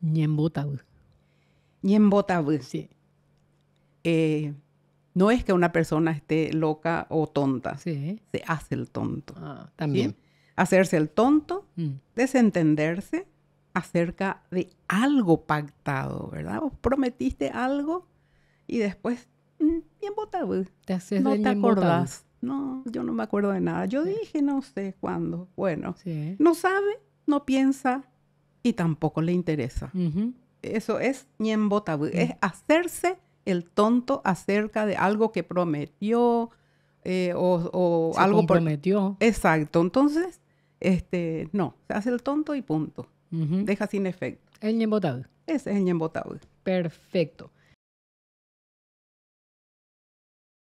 Ñembotabu. Ñembotabu. Sí. Eh, no es que una persona esté loca o tonta. Se hace el tonto. Ah, también. Hacerse el tonto, mm. desentenderse acerca de algo pactado, ¿verdad? Vos prometiste algo y después, mm, Te no te acordás. No, yo no me acuerdo de nada. Yo dije, no sé cuándo. Bueno, no sabe, no piensa, tampoco le interesa. Eso es ñembotabú, mm. es hacerse el tonto acerca de algo que prometió eh, o, algo prometió. Exacto, entonces, este, no, se hace el tonto y punto. Deja sin efecto. El Ese es el Perfecto.